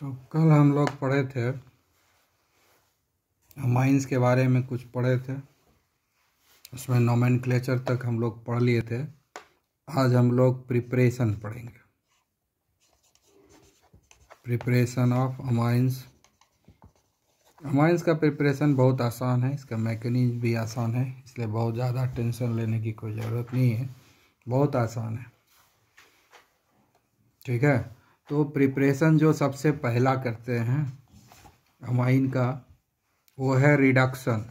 तो कल हम लोग पढ़े थे माइंस के बारे में कुछ पढ़े थे उसमें नोमैन क्लेचर तक हम लोग पढ़ लिए थे आज हम लोग प्रिपरेशन पढ़ेंगे प्रिपरेशन ऑफ अमाइंस अमाइंस का प्रिपरेशन बहुत आसान है इसका मैकेनिज भी आसान है इसलिए बहुत ज़्यादा टेंशन लेने की कोई ज़रूरत नहीं है बहुत आसान है ठीक है तो प्रिपरेशन जो सबसे पहला करते हैं अमाइन का वो है reduction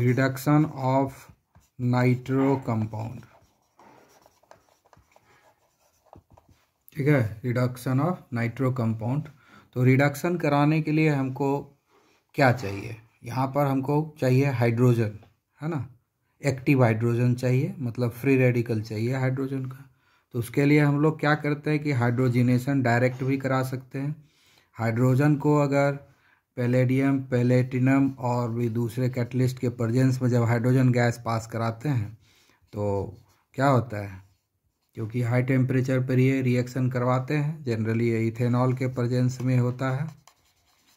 reduction of nitro compound ठीक है रिडक्शन ऑफ नाइट्रो कंपाउंड तो रिडक्शन कराने के लिए हमको क्या चाहिए यहाँ पर हमको चाहिए हाइड्रोजन है ना एक्टिव हाइड्रोजन चाहिए मतलब फ्री रेडिकल चाहिए हाइड्रोजन का तो उसके लिए हम लोग क्या करते हैं कि हाइड्रोजिनेशन डायरेक्ट भी करा सकते हैं हाइड्रोजन को अगर पैलेडियम पैलेटिनम और भी दूसरे कैटलिस्ट के प्रजेंस में जब हाइड्रोजन गैस पास कराते हैं तो क्या होता है क्योंकि हाई टेम्परेचर पर ये रिएक्शन करवाते हैं जनरली ये इथेनॉल के प्रजेंस में होता है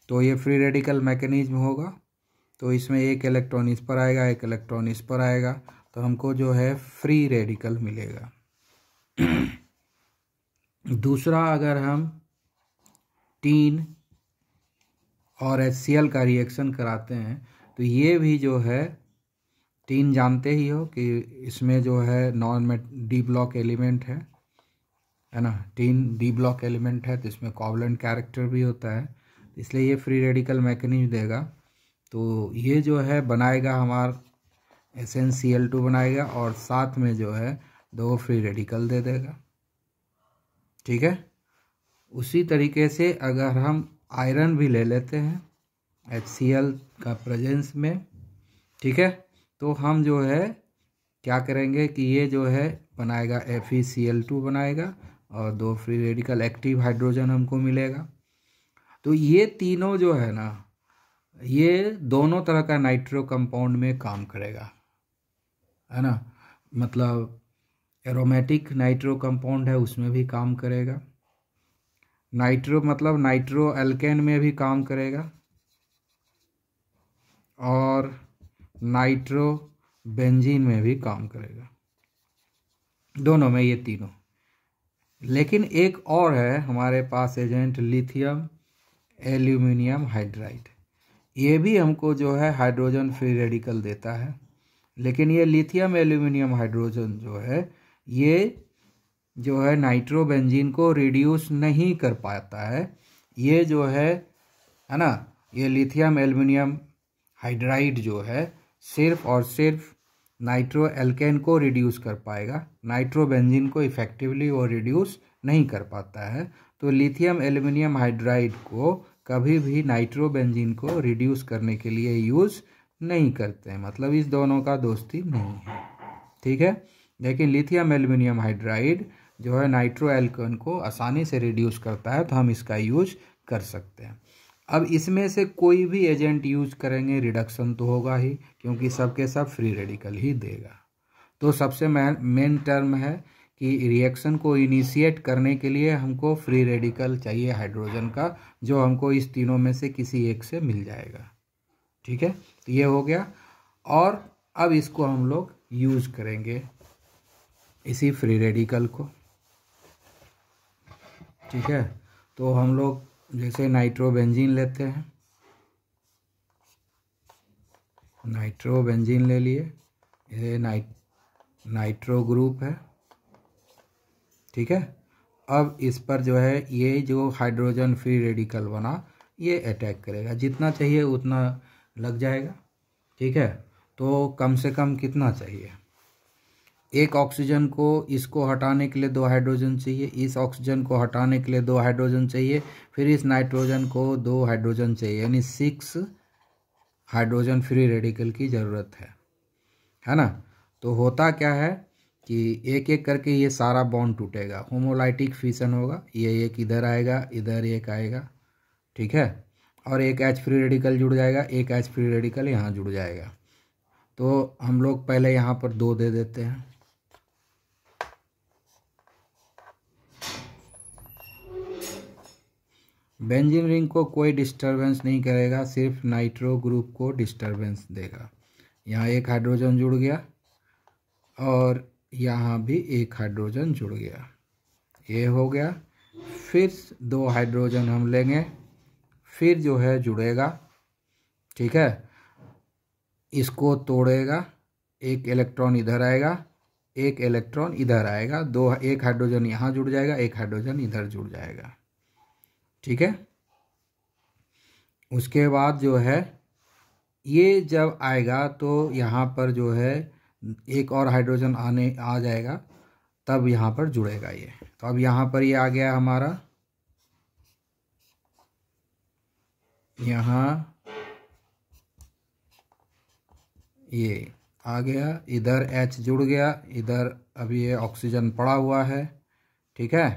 तो ये फ्री रेडिकल मैकेनिज्म होगा तो इसमें एक इलेक्ट्रॉन इस पर आएगा एक इलेक्ट्रॉन इस पर आएगा तो हमको जो है फ्री रेडिकल मिलेगा दूसरा अगर हम टीन और एच का रिएक्शन कराते हैं तो ये भी जो है टीन जानते ही हो कि इसमें जो है नॉन डी ब्लॉक एलिमेंट है है ना टीन डी ब्लॉक एलिमेंट है तो इसमें कॉबलेंट कैरेक्टर भी होता है इसलिए ये फ्री रेडिकल मैकेनिज देगा तो ये जो है बनाएगा हमार S N C L two बनाएगा और साथ में जो है दो फ्री रेडिकल दे देगा ठीक है उसी तरीके से अगर हम आयरन भी ले लेते हैं एच का प्रेजेंस में ठीक है तो हम जो है क्या करेंगे कि ये जो है बनाएगा एफ बनाएगा और दो फ्री रेडिकल एक्टिव हाइड्रोजन हमको मिलेगा तो ये तीनों जो है ना ये दोनों तरह का नाइट्रो कंपाउंड में काम करेगा है ना मतलब एरोमेटिक नाइट्रो कंपाउंड है उसमें भी काम करेगा नाइट्रो मतलब नाइट्रो एल्केन में भी काम करेगा और नाइट्रो बेंजीन में भी काम करेगा दोनों में ये तीनों लेकिन एक और है हमारे पास एजेंट लिथियम एल्यूमिनियम हाइड्राइड ये भी हमको जो है हाइड्रोजन फ्री रेडिकल देता है लेकिन ये लिथियम एल्यूमिनियम हाइड्रोजन जो है ये जो है नाइट्रोबेंजीन को रिड्यूस नहीं कर पाता है ये जो है है ना ये लिथियम एल्युमिनियम हाइड्राइड जो है सिर्फ और सिर्फ नाइट्रो एल्केन को रिड्यूस कर पाएगा नाइट्रोबेंजीन को इफेक्टिवली वो रिड्यूस नहीं कर पाता है तो लिथियम एल्युमिनियम हाइड्राइड को कभी भी नाइट्रोबेंजीन को रिड्यूस करने के लिए यूज़ नहीं करते हैं मतलब इस दोनों का दोस्ती नहीं है ठीक है लेकिन लिथियम एल्युमिनियम हाइड्राइड जो है नाइट्रो एल्कन को आसानी से रिड्यूस करता है तो हम इसका यूज कर सकते हैं अब इसमें से कोई भी एजेंट यूज करेंगे रिडक्शन तो होगा ही क्योंकि सबके सब फ्री रेडिकल ही देगा तो सबसे मेन टर्म है कि रिएक्शन को इनिशिएट करने के लिए हमको फ्री रेडिकल चाहिए हाइड्रोजन का जो हमको इस तीनों में से किसी एक से मिल जाएगा ठीक है तो ये हो गया और अब इसको हम लोग यूज करेंगे इसी फ्री रेडिकल को ठीक है तो हम लोग जैसे नाइट्रोबेंजीन लेते हैं नाइट्रोबेंजीन ले लिए ये नाइट नाइट्रो ग्रुप है ठीक है अब इस पर जो है ये जो हाइड्रोजन फ्री रेडिकल बना ये अटैक करेगा जितना चाहिए उतना लग जाएगा ठीक है तो कम से कम कितना चाहिए एक ऑक्सीजन को इसको हटाने के लिए दो हाइड्रोजन चाहिए इस ऑक्सीजन को हटाने के लिए दो हाइड्रोजन चाहिए फिर इस नाइट्रोजन को दो हाइड्रोजन चाहिए यानी सिक्स हाइड्रोजन फ्री रेडिकल की ज़रूरत है है ना तो होता क्या है कि एक एक करके ये सारा बॉन्ड टूटेगा होमोलाइटिक फीसन होगा ये एक इधर आएगा इधर एक आएगा ठीक है और एक एच फ्री रेडिकल जुड़ जाएगा एक एच फ्री रेडिकल यहाँ जुड़ जाएगा तो हम लोग पहले यहाँ पर दो दे देते हैं बेंजीन रिंग को कोई डिस्टरबेंस नहीं करेगा सिर्फ नाइट्रो ग्रुप को डिस्टरबेंस देगा यहाँ एक हाइड्रोजन जुड़ गया और यहाँ भी एक हाइड्रोजन जुड़ गया ये हो गया फिर दो हाइड्रोजन हम लेंगे फिर जो है जुड़ेगा ठीक है इसको तोड़ेगा एक इलेक्ट्रॉन इधर आएगा एक इलेक्ट्रॉन इधर आएगा दो एक हाइड्रोजन यहाँ जुड़ जाएगा एक हाइड्रोजन इधर जुड़ जाएगा ठीक है उसके बाद जो है ये जब आएगा तो यहाँ पर जो है एक और हाइड्रोजन आने आ जाएगा तब यहाँ पर जुड़ेगा ये तो अब यहाँ पर ये आ गया हमारा यहाँ ये आ गया इधर H जुड़ गया इधर अब ये ऑक्सीजन पड़ा हुआ है ठीक है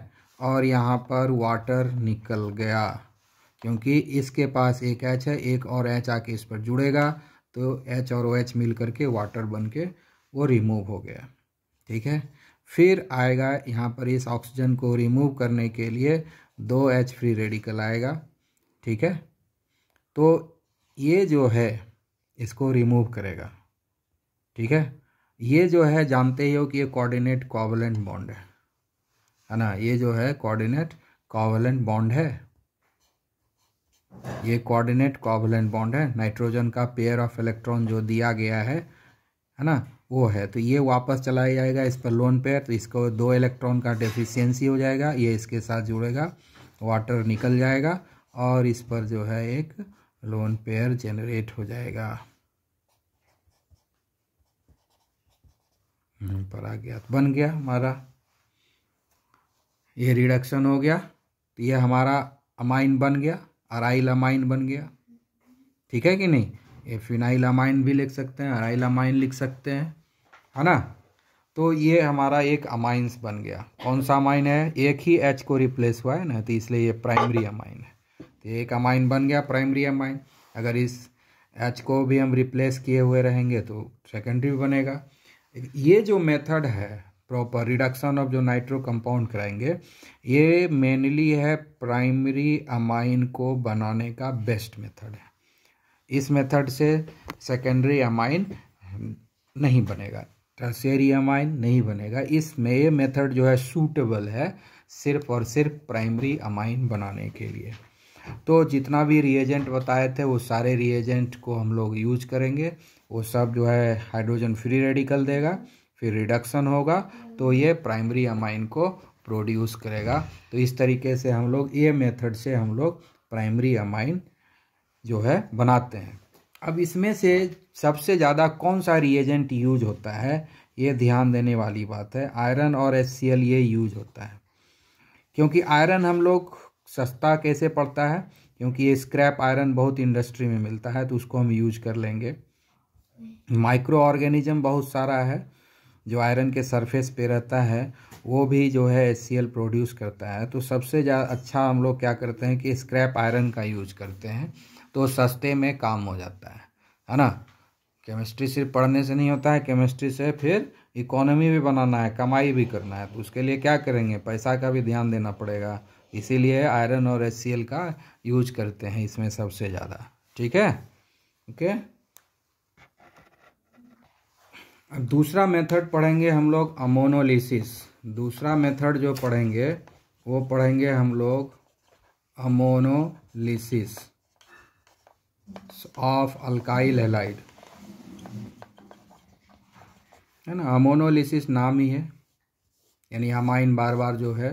और यहाँ पर वाटर निकल गया क्योंकि इसके पास एक एच है एक और एच आके इस पर जुड़ेगा तो एच और ओ एच मिल करके वाटर बन के वो रिमूव हो गया ठीक है फिर आएगा यहाँ पर इस ऑक्सीजन को रिमूव करने के लिए दो एच फ्री रेडिकल आएगा ठीक है तो ये जो है इसको रिमूव करेगा ठीक है ये जो है जानते ही हो कि ये कोऑर्डिनेट कोवलेंट बॉन्ड है है ना ये जो है कोऑर्डिनेट कॉवलेंट बॉन्ड है ये कोऑर्डिनेट कॉवलेंट बॉन्ड है नाइट्रोजन का पेयर ऑफ इलेक्ट्रॉन जो दिया गया है है ना वो है तो ये वापस चलाया जाएगा इस पर लोन पेयर तो इसको दो इलेक्ट्रॉन का डेफिशियंसी हो जाएगा ये इसके साथ जुड़ेगा वाटर निकल जाएगा और इस पर जो है एक लोन पेयर जनरेट हो जाएगा हम्म, पर आ गया बन गया हमारा ये रिडक्शन हो गया तो ये हमारा अमाइन बन गया अराइल अमाइन बन गया ठीक है कि नहीं ये फिनाइल अमाइन भी लिख सकते हैं अराइल अमाइन लिख सकते हैं है ना तो ये हमारा एक अमाइंस बन गया कौन सा अमाइन है एक ही एच को रिप्लेस हुआ है ना तो इसलिए ये प्राइमरी अमाइन है तो एक अमाइन बन गया प्राइमरी अमाइन अगर इस एच को भी हम रिप्लेस किए हुए रहेंगे तो सेकेंडरी बनेगा ये जो मेथड है प्रॉपर रिडक्शन ऑफ जो नाइट्रो कंपाउंड कराएंगे ये मेनली है प्राइमरी अमाइन को बनाने का बेस्ट मेथड है इस मेथड से सेकेंडरी अमाइन नहीं बनेगा टर्सरी अमाइन नहीं बनेगा इसमें ये मेथड जो है सूटेबल है सिर्फ और सिर्फ प्राइमरी अमाइन बनाने के लिए तो जितना भी रिएजेंट बताए थे वो सारे रिएजेंट को हम लोग यूज करेंगे वो सब जो है हाइड्रोजन फ्री रेडिकल देगा फिर रिडक्शन होगा तो ये प्राइमरी अमाइन को प्रोड्यूस करेगा तो इस तरीके से हम लोग ये मेथड से हम लोग प्राइमरी अमाइन जो है बनाते हैं अब इसमें से सबसे ज़्यादा कौन सा रिएजेंट यूज होता है ये ध्यान देने वाली बात है आयरन और एस ये यूज होता है क्योंकि आयरन हम लोग सस्ता कैसे पड़ता है क्योंकि ये स्क्रैप आयरन बहुत इंडस्ट्री में मिलता है तो उसको हम यूज कर लेंगे माइक्रो ऑर्गेनिज्म बहुत सारा है जो आयरन के सरफेस पे रहता है वो भी जो है एच प्रोड्यूस करता है तो सबसे अच्छा हम लोग क्या करते हैं कि स्क्रैप आयरन का यूज करते हैं तो सस्ते में काम हो जाता है है ना केमिस्ट्री सिर्फ पढ़ने से नहीं होता है केमिस्ट्री से फिर इकोनॉमी भी बनाना है कमाई भी करना है तो उसके लिए क्या करेंगे पैसा का भी ध्यान देना पड़ेगा इसीलिए आयरन और एच का यूज करते हैं इसमें सबसे ज़्यादा ठीक है ओके दूसरा मेथड पढ़ेंगे हम लोग अमोनोलिसिस दूसरा मेथड जो पढ़ेंगे वो पढ़ेंगे हम लोग अमोनोलिसिस ऑफ अल्काइल हेलाइड है ना अमोनोलिसिस नाम ही है यानी अमाइन हाँ, बार बार जो है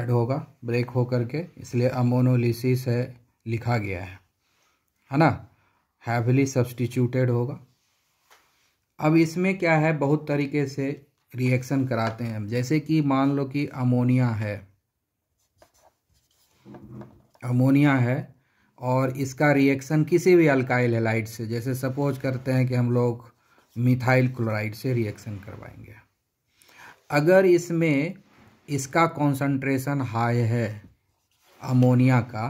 ऐड होगा ब्रेक हो करके इसलिए अमोनोलिसिस है लिखा गया है है ना हैवली सब्सटीट्यूटेड होगा अब इसमें क्या है बहुत तरीके से रिएक्शन कराते हैं जैसे कि मान लो कि अमोनिया है अमोनिया है और इसका रिएक्शन किसी भी अल्काइल हेलाइट से जैसे सपोज करते हैं कि हम लोग मिथाइल क्लोराइड से रिएक्शन करवाएंगे अगर इसमें इसका कॉन्सनट्रेशन हाई है अमोनिया का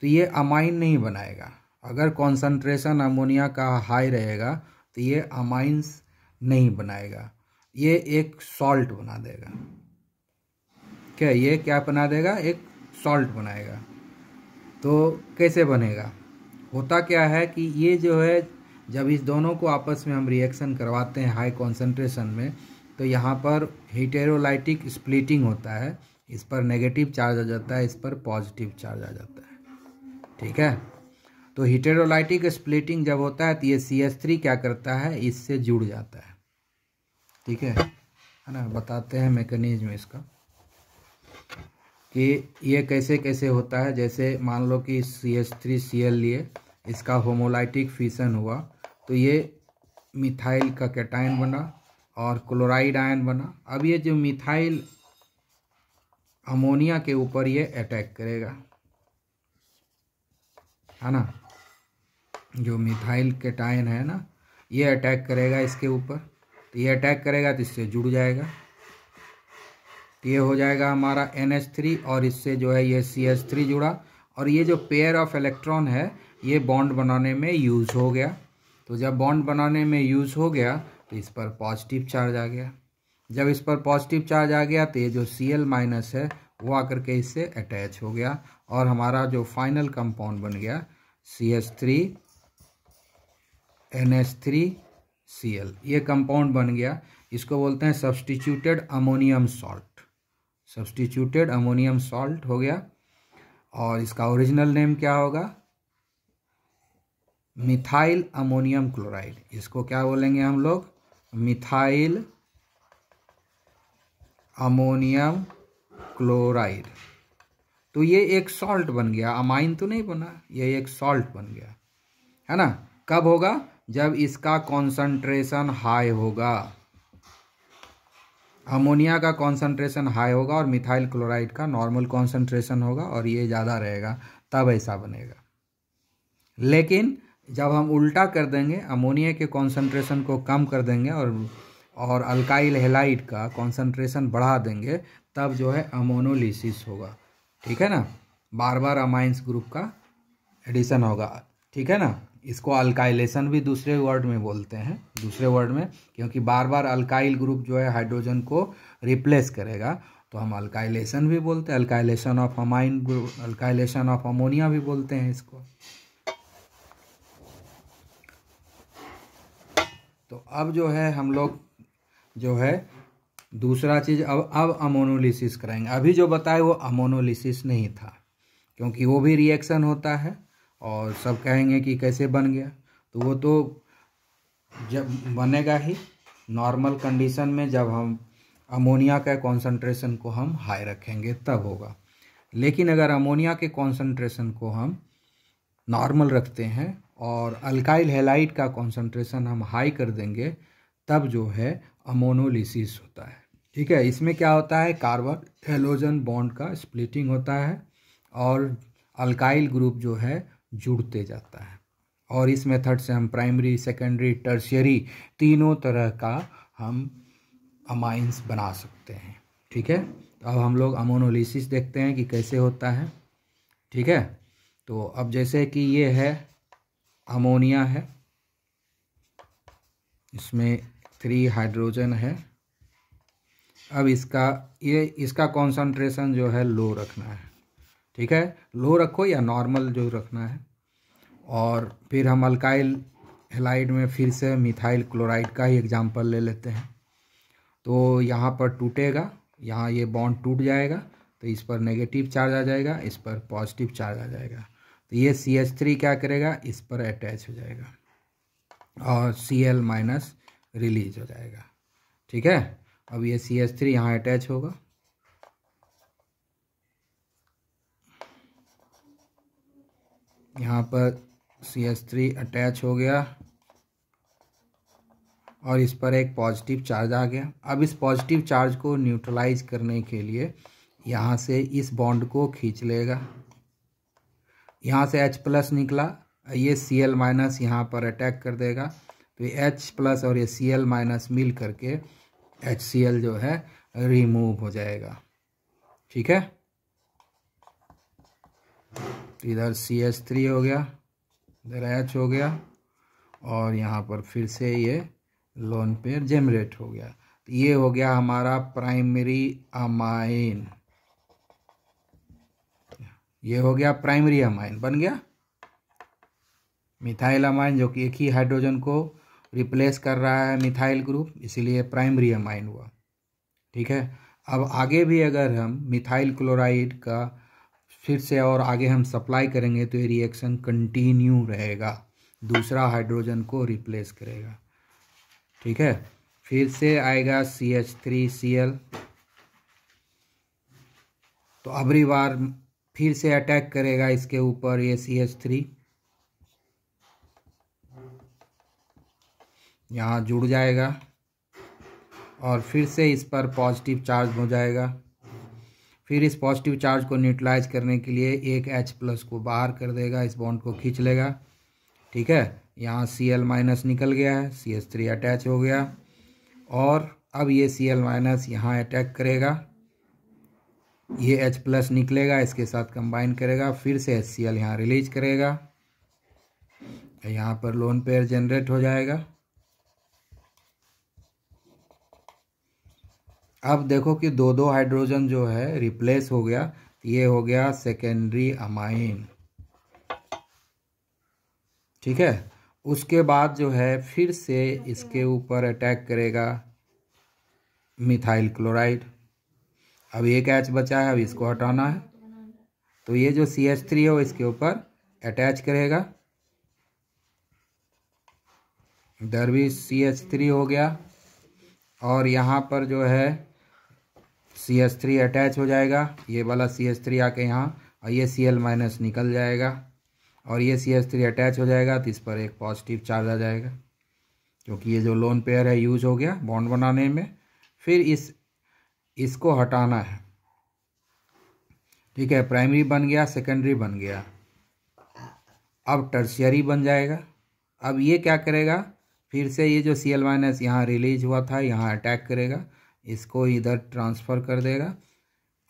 तो ये अमाइन नहीं बनाएगा अगर कॉन्सनट्रेशन अमोनिया का हाई रहेगा तो ये अमाइंस नहीं बनाएगा ये एक सॉल्ट बना देगा क्या ये क्या बना देगा एक सॉल्ट बनाएगा तो कैसे बनेगा होता क्या है कि ये जो है जब इस दोनों को आपस में हम रिएक्शन करवाते हैं हाई कॉन्सेंट्रेशन में तो यहाँ पर हीटेरोलाइटिक स्प्लिटिंग होता है इस पर नेगेटिव चार्ज आ जाता है इस पर पॉजिटिव चार्ज आ जाता है ठीक है तो हिटेरोलाइटिक स्प्लिटिंग जब होता है तो ये सी एस थ्री क्या करता है इससे जुड़ जाता है ठीक है है ना बताते हैं मैकेनिज्म इसका कि ये कैसे कैसे होता है जैसे मान लो कि C S three C L लिए इसका होमोलाइटिक फीसन हुआ तो ये मिथाइल का कैटाइन बना और क्लोराइड आयन बना अब ये जो मिथाइल अमोनिया के ऊपर ये अटैक करेगा है ना जो मिथाइल केटाइन है ना ये अटैक करेगा इसके ऊपर तो ये अटैक करेगा तो इससे जुड़ जाएगा तो ये हो जाएगा हमारा एन एच थ्री और इससे जो है ये सी एच थ्री जुड़ा और ये जो पेयर ऑफ इलेक्ट्रॉन है ये बॉन्ड बनाने में यूज़ हो गया तो जब बॉन्ड बनाने में यूज़ हो गया तो इस पर पॉजिटिव चार्ज आ गया जब इस पर पॉजिटिव चार्ज आ गया तो ये जो सी एल माइनस है वो आकर के इससे अटैच हो गया और हमारा जो फाइनल कंपाउंड बन गया C S three N H three C L ये कंपाउंड बन गया इसको बोलते हैं substituted ammonium salt substituted ammonium salt हो गया और इसका ओरिजिनल नेम क्या होगा मिथाइल अमोनियम क्लोराइड इसको क्या बोलेंगे हम लोग मिथाइल अमोनियम क्लोराइड तो ये एक सॉल्ट बन गया अमाइन तो नहीं बना ये एक सॉल्ट बन गया है ना कब होगा जब इसका कॉन्सनट्रेसन हाई होगा अमोनिया का कॉन्सनट्रेशन हाई होगा और मिथाइल क्लोराइड का नॉर्मल कॉन्सनट्रेसन होगा और ये ज़्यादा रहेगा तब ऐसा बनेगा लेकिन जब हम उल्टा कर देंगे अमोनिया के कॉन्सनट्रेसन को कम कर देंगे और और अल्काइल हेलाइट का कॉन्सनट्रेशन बढ़ा देंगे तब जो है अमोनोलिसिस होगा ठीक है ना बार बार अमाइंस ग्रुप का एडिशन होगा ठीक है ना इसको अल्काइलेशन भी दूसरे वर्ड में बोलते हैं दूसरे वर्ड में क्योंकि बार बार अल्काइल ग्रुप जो है हाइड्रोजन को रिप्लेस करेगा तो हम अल्काइलेशन भी बोलते हैं alkylation of amine group alkylation of ammonia भी बोलते हैं इसको तो अब जो है हम लोग जो है दूसरा चीज़ अब अब अमोनोलिसिस कराएंगे अभी जो बताए वो अमोनोलिसिस नहीं था क्योंकि वो भी रिएक्शन होता है और सब कहेंगे कि कैसे बन गया तो वो तो जब बनेगा ही नॉर्मल कंडीशन में जब हम अमोनिया का कॉन्सनट्रेशन को हम हाई रखेंगे तब होगा लेकिन अगर अमोनिया के कॉन्सनट्रेशन को हम नॉर्मल रखते हैं और अल्काइल हेलाइट का कॉन्सनट्रेशन हम हाई कर देंगे तब जो है अमोनोलिसिस होता है ठीक है इसमें क्या होता है कार्बन हेलोजन बॉन्ड का स्प्लिटिंग होता है और अल्काइल ग्रुप जो है जुड़ते जाता है और इस मेथड से हम प्राइमरी सेकेंडरी टर्शियरी तीनों तरह का हम अमाइंस बना सकते हैं ठीक है तो अब हम लोग अमोनोलिसिस देखते हैं कि कैसे होता है ठीक है तो अब जैसे कि ये है अमोनिया है इसमें थ्री हाइड्रोजन है अब इसका ये इसका कॉन्सनट्रेशन जो है लो रखना है ठीक है लो रखो या नॉर्मल जो रखना है और फिर हम अल्काइल हेलाइड में फिर से मिथाइल क्लोराइड का ही एग्जाम्पल ले लेते हैं तो यहाँ पर टूटेगा यहाँ ये बॉन्ड टूट जाएगा तो इस पर नेगेटिव चार्ज आ जाएगा इस पर पॉजिटिव चार्ज आ जाएगा तो ये सी एच थ्री क्या करेगा इस पर अटैच हो जाएगा और सी एल माइनस रिलीज हो जाएगा ठीक है अब ये सी एच थ्री यहाँ अटैच होगा यहाँ पर सी एस थ्री अटैच हो गया और इस पर एक पॉजिटिव चार्ज आ गया अब इस पॉजिटिव चार्ज को न्यूट्रलाइज करने के लिए यहाँ से इस बॉन्ड को खींच लेगा यहाँ से H प्लस निकला ये सी एल माइनस यहाँ पर अटैक कर देगा तो ये एच प्लस और ये सी एल माइनस मिल करके एच सी एल जो है रिमूव हो जाएगा ठीक है इधर सी एच थ्री हो गया इधर एच हो गया और यहाँ पर फिर से ये लोन पेयर जेनरेट हो गया तो ये हो गया हमारा प्राइमरी अमाइन ये हो गया प्राइमरी अमाइन बन गया मिथाइल अमाइन जो कि एक ही हाइड्रोजन को रिप्लेस कर रहा है मिथाइल ग्रुप इसीलिए प्राइमरी अमाइन हुआ ठीक है अब आगे भी अगर हम मिथाइल क्लोराइड का फिर से और आगे हम सप्लाई करेंगे तो ये रिएक्शन कंटिन्यू रहेगा दूसरा हाइड्रोजन को रिप्लेस करेगा ठीक है फिर से आएगा C H three C L तो अबरी बार फिर से अटैक करेगा इसके ऊपर ये सी एच थ्री यहाँ जुड़ जाएगा और फिर से इस पर पॉजिटिव चार्ज हो जाएगा फिर इस पॉजिटिव चार्ज को न्यूट्रलाइज करने के लिए एक एच प्लस को बाहर कर देगा इस बॉन्ड को खींच लेगा ठीक है यहाँ सी एल माइनस निकल गया है सी एस थ्री अटैच हो गया और अब ये सी एल माइनस यहाँ अटैक करेगा ये एच प्लस निकलेगा इसके साथ कंबाइन करेगा फिर से एच सी एल यहाँ रिलीज करेगा यहाँ पर लोन पेयर जनरेट हो जाएगा अब देखो कि दो दो हाइड्रोजन जो है रिप्लेस हो गया ये हो गया सेकेंडरी अमाइन ठीक है उसके बाद जो है फिर से इसके ऊपर अटैक करेगा मिथाइल क्लोराइड अब एक एच बचा है अब इसको हटाना है तो ये जो सी एच थ्री है वो इसके ऊपर अटैच करेगा इधर भी सी एच थ्री हो गया और यहाँ पर जो है सी एस थ्री अटैच हो जाएगा ये वाला सी एस थ्री आके यहाँ और ये सी एल माइनस निकल जाएगा और ये सी एस थ्री अटैच हो जाएगा तो इस पर एक पॉजिटिव चार्ज आ जाएगा क्योंकि ये जो लोन पेयर है यूज हो गया बॉन्ड बनाने में फिर इस इसको हटाना है ठीक है प्राइमरी बन गया सेकेंडरी बन गया अब टर्शियरी बन जाएगा अब ये क्या करेगा फिर से ये जो सी एल माइनस यहाँ रिलीज हुआ था यहाँ अटैक करेगा इसको इधर ट्रांसफ़र कर देगा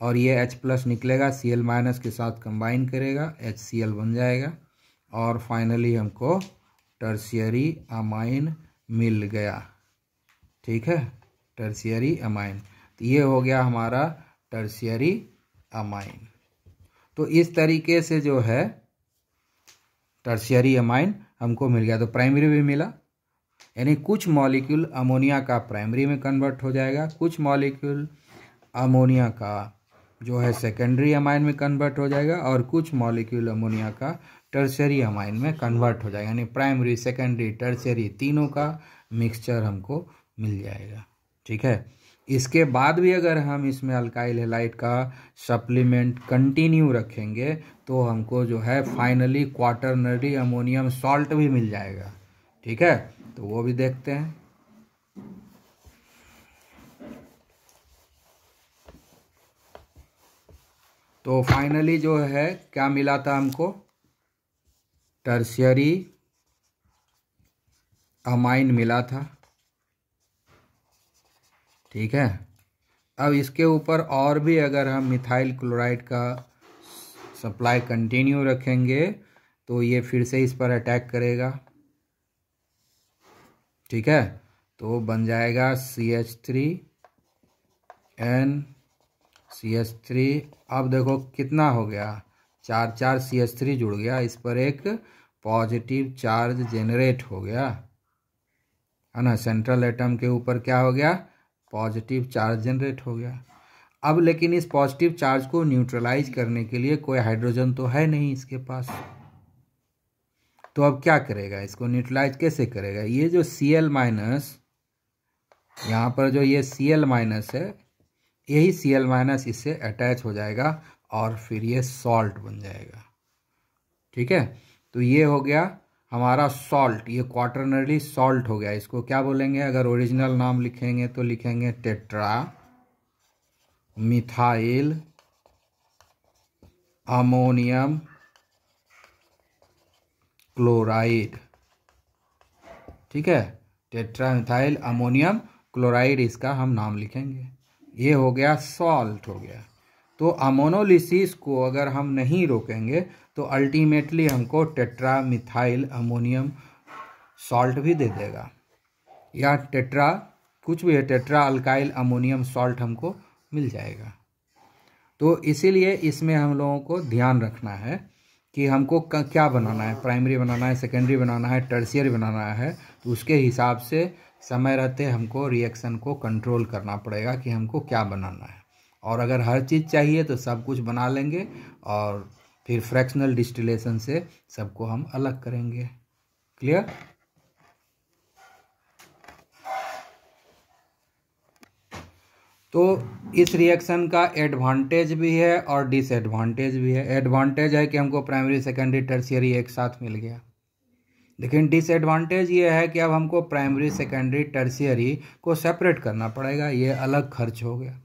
और ये H प्लस निकलेगा सी एल माइनस के साथ कंबाइन करेगा एच सी एल बन जाएगा और फाइनली हमको टर्सियरी अमाइन मिल गया ठीक है टर्सियरी अमाइन तो ये हो गया हमारा टर्सियरी अमाइन तो इस तरीके से जो है टर्सियरी अमाइन हमको मिल गया तो प्राइमरी भी मिला यानी कुछ मॉलिक्यूल अमोनिया का प्राइमरी में कन्वर्ट हो जाएगा कुछ मॉलिक्यूल अमोनिया का जो है सेकेंडरी अमाइन में कन्वर्ट हो जाएगा और कुछ मॉलिक्यूल अमोनिया का टर्सरी अमाइन में कन्वर्ट हो जाएगा यानी प्राइमरी सेकेंडरी टर्सरी तीनों का मिक्सचर हमको मिल जाएगा ठीक है इसके बाद भी अगर हम इसमें अल्काइल हेलाइट का सप्लीमेंट कंटिन्यू रखेंगे तो हमको जो है फाइनली क्वाटरनरी अमोनियम सॉल्ट भी मिल जाएगा ठीक है तो वो भी देखते हैं तो फाइनली जो है क्या मिला था हमको टर्सियरी अमाइन मिला था ठीक है अब इसके ऊपर और भी अगर हम मिथाइल क्लोराइड का सप्लाई कंटिन्यू रखेंगे तो ये फिर से इस पर अटैक करेगा ठीक है तो बन जाएगा C H three N C H three अब देखो कितना हो गया चार चार सी एच थ्री जुड़ गया इस पर एक पॉजिटिव चार्ज जेनरेट हो गया है ना सेंट्रल एटम के ऊपर क्या हो गया पॉजिटिव चार्ज जनरेट हो गया अब लेकिन इस पॉजिटिव चार्ज को न्यूट्रलाइज करने के लिए कोई हाइड्रोजन तो है नहीं इसके पास तो अब क्या करेगा इसको न्यूट्रलाइज कैसे करेगा ये जो सी एल माइनस यहाँ पर जो ये सी एल माइनस है यही सी एल माइनस इससे अटैच हो जाएगा और फिर ये सॉल्ट बन जाएगा ठीक है तो ये हो गया हमारा सॉल्ट ये क्वार्टरनरी सॉल्ट हो गया इसको क्या बोलेंगे अगर ओरिजिनल नाम लिखेंगे तो लिखेंगे टेट्रा मिथाइल अमोनियम क्लोराइड ठीक है टेट्रामिथाइल अमोनियम क्लोराइड इसका हम नाम लिखेंगे ये हो गया सॉल्ट हो गया तो अमोनोलिसिस को अगर हम नहीं रोकेंगे तो अल्टीमेटली हमको टेट्रामिथाइल अमोनियम सॉल्ट भी दे देगा या टेट्रा कुछ भी है टेट्रा अल्काइल अमोनियम सॉल्ट हमको मिल जाएगा तो इसीलिए इसमें हम लोगों को ध्यान रखना है कि हमको क्या बनाना है प्राइमरी बनाना है सेकेंडरी बनाना है टर्सियरी बनाना है तो उसके हिसाब से समय रहते हमको रिएक्शन को कंट्रोल करना पड़ेगा कि हमको क्या बनाना है और अगर हर चीज़ चाहिए तो सब कुछ बना लेंगे और फिर फ्रैक्शनल डिस्टिलेशन से सबको हम अलग करेंगे क्लियर तो इस रिएक्शन का एडवांटेज भी है और डिसएडवांटेज भी है एडवांटेज है कि हमको प्राइमरी सेकेंडरी टर्सियरी एक साथ मिल गया लेकिन डिसएडवांटेज ये है कि अब हमको प्राइमरी सेकेंडरी टर्सियरी को सेपरेट करना पड़ेगा ये अलग खर्च हो गया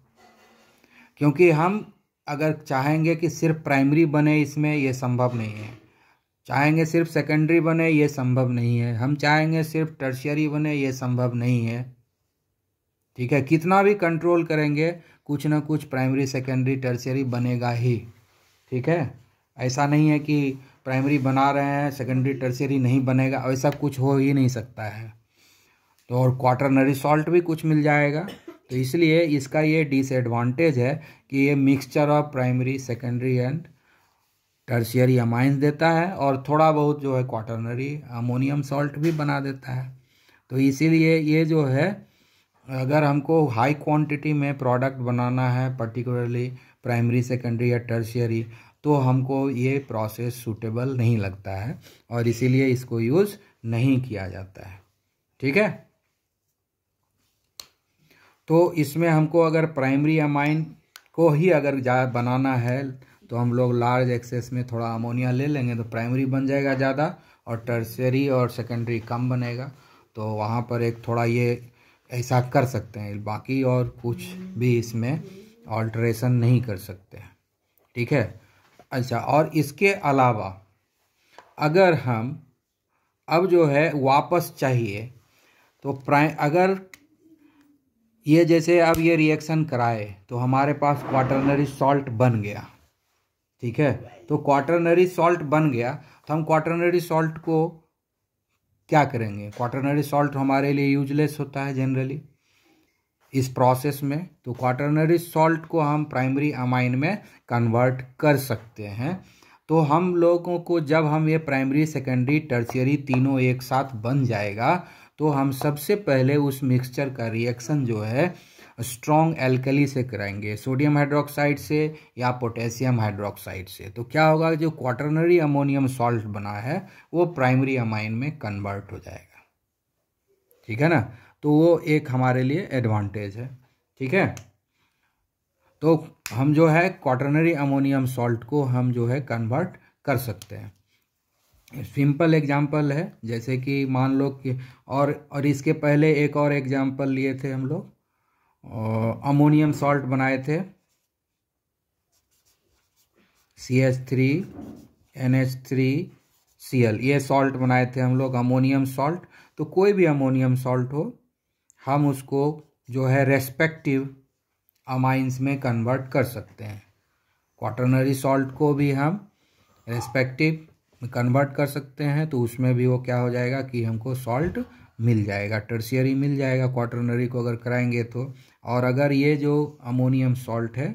क्योंकि हम अगर चाहेंगे कि सिर्फ प्राइमरी बने इसमें ये संभव नहीं है चाहेंगे सिर्फ सेकेंडरी बने ये संभव नहीं है हम चाहेंगे सिर्फ टर्शियरी बने ये संभव नहीं है ठीक है कितना भी कंट्रोल करेंगे कुछ ना कुछ प्राइमरी सेकेंडरी टर्सरी बनेगा ही ठीक है ऐसा नहीं है कि प्राइमरी बना रहे हैं सेकेंडरी टर्सरी नहीं बनेगा ऐसा कुछ हो ही नहीं सकता है तो और क्वाटरनरी सॉल्ट भी कुछ मिल जाएगा तो इसलिए इसका ये डिसएडवांटेज है कि ये mixture of primary secondary and tertiary amines देता है और थोड़ा बहुत जो है क्वाटरनरी अमोनियम सॉल्ट भी बना देता है तो इसीलिए ये जो है अगर हमको हाई क्वांटिटी में प्रोडक्ट बनाना है पर्टिकुलरली प्राइमरी सेकेंडरी या टर्शियरी तो हमको ये प्रोसेस सूटेबल नहीं लगता है और इसीलिए इसको यूज़ नहीं किया जाता है ठीक है तो इसमें हमको अगर प्राइमरी अमाइन को ही अगर जा बनाना है तो हम लोग लार्ज एक्सेस में थोड़ा अमोनिया ले लेंगे तो प्राइमरी बन जाएगा ज़्यादा और टर्सरी और सेकेंडरी कम बनेगा तो वहाँ पर एक थोड़ा ये ऐसा कर सकते हैं बाकी और कुछ भी इसमें ऑल्ट्रेशन नहीं कर सकते हैं ठीक है अच्छा और इसके अलावा अगर हम अब जो है वापस चाहिए तो प्राय अगर ये जैसे अब ये रिएक्शन कराए तो हमारे पास क्वाटरनरी सॉल्ट बन गया ठीक है तो क्वाटरनरी सॉल्ट बन गया तो हम क्वाटरनरी सॉल्ट को क्या करेंगे क्वाटरनरी सॉल्ट हमारे लिए यूजलेस होता है जनरली इस प्रोसेस में तो क्वाटरनरी सॉल्ट को हम प्राइमरी अमाइन में कन्वर्ट कर सकते हैं तो हम लोगों को जब हम ये प्राइमरी सेकेंडरी टर्सियरी तीनों एक साथ बन जाएगा तो हम सबसे पहले उस मिक्सचर का रिएक्शन जो है स्ट्रॉन्ग एल्कली से कराएंगे सोडियम हाइड्रोक्साइड से या पोटेशियम हाइड्रोक्साइड से तो क्या होगा जो क्वाटरनरी अमोनियम सॉल्ट बना है वो प्राइमरी अमाइन में कन्वर्ट हो जाएगा ठीक है ना तो वो एक हमारे लिए एडवांटेज है ठीक है तो हम जो है क्वाटरनरी अमोनियम सॉल्ट को हम जो है कन्वर्ट कर सकते हैं सिंपल एग्जाम्पल है जैसे कि मान लो कि और और इसके पहले एक और एग्जाम्पल लिए थे हम लोग अमोनियम सॉल्ट बनाए थे C H three N H three C L ये सॉल्ट बनाए थे हम लोग अमोनियम सॉल्ट तो कोई भी अमोनियम सॉल्ट हो हम उसको जो है रेस्पेक्टिव अमाइंस में कन्वर्ट कर सकते हैं क्वाटरनरी सॉल्ट को भी हम रेस्पेक्टिव कन्वर्ट कर सकते हैं तो उसमें भी वो क्या हो जाएगा कि हमको सॉल्ट मिल जाएगा टर्सियरी मिल जाएगा क्वाटरनरी को अगर कराएंगे तो और अगर ये जो अमोनियम सॉल्ट है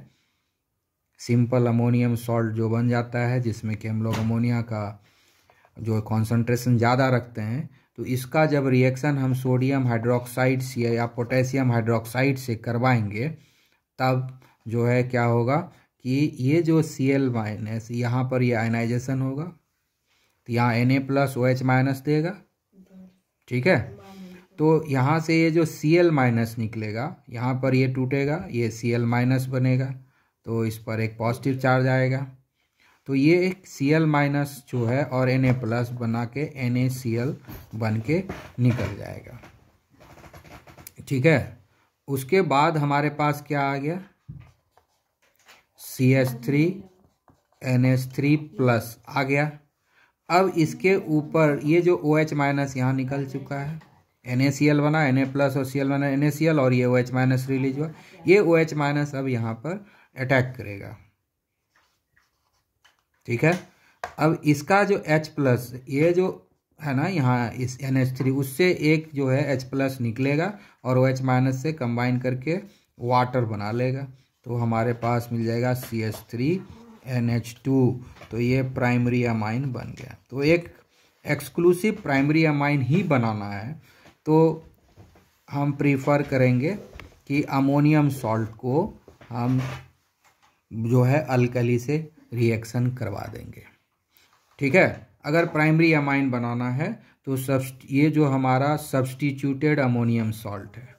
सिंपल अमोनियम सॉल्ट जो बन जाता है जिसमें कि हम लोग अमोनिया का जो कॉन्सनट्रेशन ज़्यादा रखते हैं तो इसका जब रिएक्शन हम सोडियम हाइड्रोक्साइड से या पोटेशियम हाइड्रोक्साइड से करवाएंगे तब जो है क्या होगा कि ये जो सी एल माइनस यहाँ पर ये आयनाइजेशन होगा तो यहाँ N A plus O H minus देगा ठीक है तो यहाँ से ये जो सी एल माइनस निकलेगा यहाँ पर ये टूटेगा ये सी एल माइनस बनेगा तो इस पर एक पॉजिटिव चार्ज आएगा तो ये एक सी एल माइनस जो है और एन ए प्लस बना के एन ए सी एल बन के निकल जाएगा ठीक है उसके बाद हमारे पास क्या आ गया C S three N S three plus आ गया अब इसके ऊपर ये जो ओ एच माइनस यहाँ निकल चुका है एन ए सी एल बना एन ए प्लस और सी एल बना एन ए सी एल और ये ओ एच माइनस रिलीज हुआ ये ओ एच माइनस अब यहाँ पर अटैक करेगा ठीक है अब इसका जो एच प्लस ये जो है ना यहाँ इस एन एच थ्री उससे एक जो है एच प्लस निकलेगा और ओ एच माइनस से कंबाइन करके वाटर बना लेगा तो हमारे पास मिल जाएगा C H three N H two तो ये प्राइमरी अमाइन बन गया तो एक एक्सक्लूसिव प्राइमरी अमाइन ही बनाना है तो हम प्रीफर करेंगे कि अमोनियम सॉल्ट को हम जो है अल्कली से रिएक्शन करवा देंगे ठीक है अगर प्राइमरी अमाइन बनाना है तो सब ये जो हमारा सब्सटीट्यूटेड अमोनियम सॉल्ट है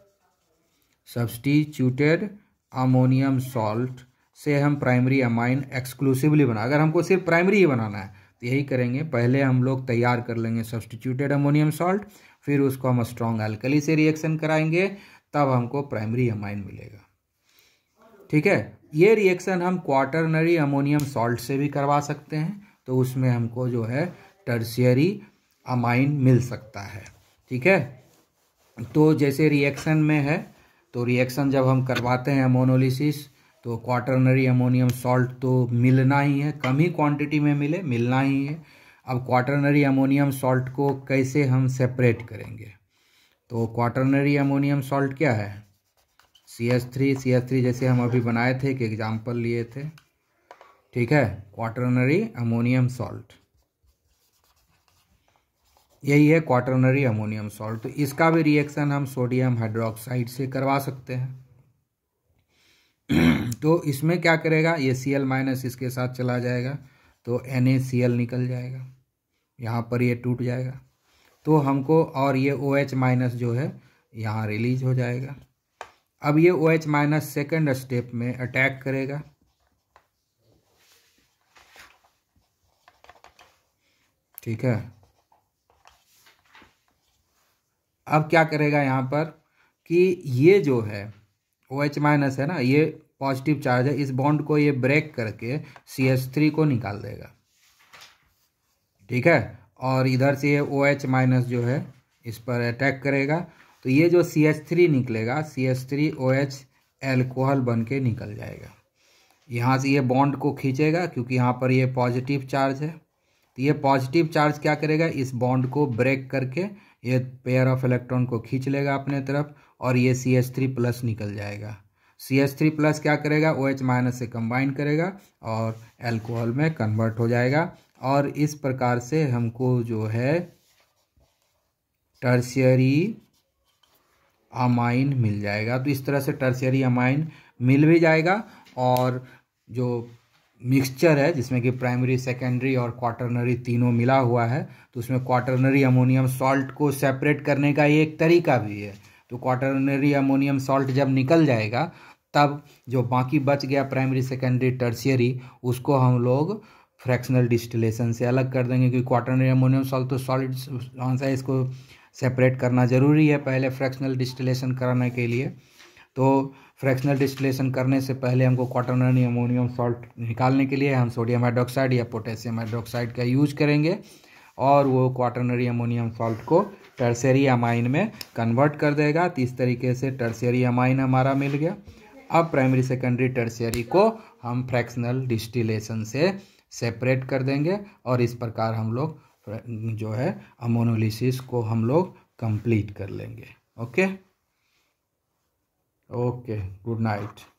सब्सटीट्यूटेड अमोनियम सॉल्ट से हम प्राइमरी अमाइन एक्सक्लूसिवली बना अगर हमको सिर्फ प्राइमरी ही बनाना है तो यही करेंगे पहले हम लोग तैयार कर लेंगे सब्सटीट्यूटेड अमोनियम सॉल्ट फिर उसको हम स्ट्रॉन्ग एल्कली से रिएक्शन कराएंगे तब हमको प्राइमरी अमाइन मिलेगा ठीक है ये रिएक्शन हम क्वार्टरनरी अमोनियम सॉल्ट से भी करवा सकते हैं तो उसमें हमको जो है टर्सियरी अमाइन मिल सकता है ठीक है तो जैसे रिएक्शन में है तो रिएक्शन जब हम करवाते हैं अमोनोलिसिस तो क्वाटरनरी अमोनियम सॉल्ट तो मिलना ही है कम ही क्वांटिटी में मिले मिलना ही है अब क्वाटरनरी अमोनियम सॉल्ट को कैसे हम सेपरेट करेंगे तो क्वाटरनरी अमोनियम सॉल्ट क्या है C S three C S three जैसे हम अभी बनाए थे एक एग्जाम्पल लिए थे ठीक है क्वाटरनरी अमोनियम सॉल्ट यही है क्वाटरनरी अमोनियम सॉल्ट तो इसका भी रिएक्शन हम सोडियम हाइड्रोक्साइड से करवा सकते हैं तो इसमें क्या करेगा ये सी एल माइनस इसके साथ चला जाएगा तो एन ए सी एल निकल जाएगा यहाँ पर ये टूट जाएगा तो हमको और ये ओ एच माइनस जो है यहाँ रिलीज हो जाएगा अब ये O H minus second step में अटैक करेगा ठीक है अब क्या करेगा यहाँ पर कि ये जो है ओ एच माइनस है ना ये पॉजिटिव चार्ज है इस बॉन्ड को ये ब्रेक करके सी एच थ्री को निकाल देगा ठीक है और इधर से ये ओ एच माइनस जो है इस पर अटैक करेगा तो ये जो सी एच थ्री निकलेगा C H three O H alcohol बन के निकल जाएगा यहाँ से ये बॉन्ड को खींचेगा क्योंकि यहाँ पर ये पॉजिटिव चार्ज है तो ये पॉजिटिव चार्ज क्या करेगा इस बॉन्ड को ब्रेक करके ये पेयर ऑफ इलेक्ट्रॉन को खींच लेगा अपने तरफ और ये सी एच थ्री प्लस निकल जाएगा सी एच थ्री प्लस क्या करेगा ओ एच माइनस से कंबाइन करेगा और एल्कोहल में कन्वर्ट हो जाएगा और इस प्रकार से हमको जो है टर्शियरी अमाइन मिल जाएगा तो इस तरह से टर्शियरी अमाइन मिल भी जाएगा और जो मिक्सचर है जिसमें कि प्राइमरी सेकेंडरी और क्वाटरनरी तीनों मिला हुआ है तो उसमें क्वाटरनरी अमोनियम सॉल्ट को सेपरेट करने का ये एक तरीका भी है तो क्वाटरनरी अमोनियम सॉल्ट जब निकल जाएगा तब जो बाकी बच गया प्राइमरी सेकेंडरी टर्सियरी उसको हम लोग फ्रैक्शनल डिस्टिलेशन से अलग कर देंगे क्योंकि क्वाटरनरी अमोनियम सॉल्ट तो सॉलिड आंसर है इसको सेपरेट करना ज़रूरी है पहले फ्रैक्शनल डिस्टिलेशन कराने के लिए तो फ्रैक्शनल डिस्टिलेशन करने से पहले हमको क्वाटरनरी अमोनियम सॉल्ट निकालने के लिए हम सोडियम हाइड्रोक्साइड या पोटेशियम हाइड्रोक्साइड का यूज करेंगे और वो क्वाटरनरी अमोनियम सॉल्ट को टर्सरी अमाइन में कन्वर्ट कर देगा तो इस तरीके से टर्सरी अमाइन हमारा मिल गया अब प्राइमरी सेकेंडरी टर्सरी को हम फ्रैक्शनल डिस्टिलेशन से सेपरेट कर देंगे और इस प्रकार हम लोग जो है अमोनोलिसिस को हम लोग कंप्लीट कर लेंगे ओके ओके गुड नाइट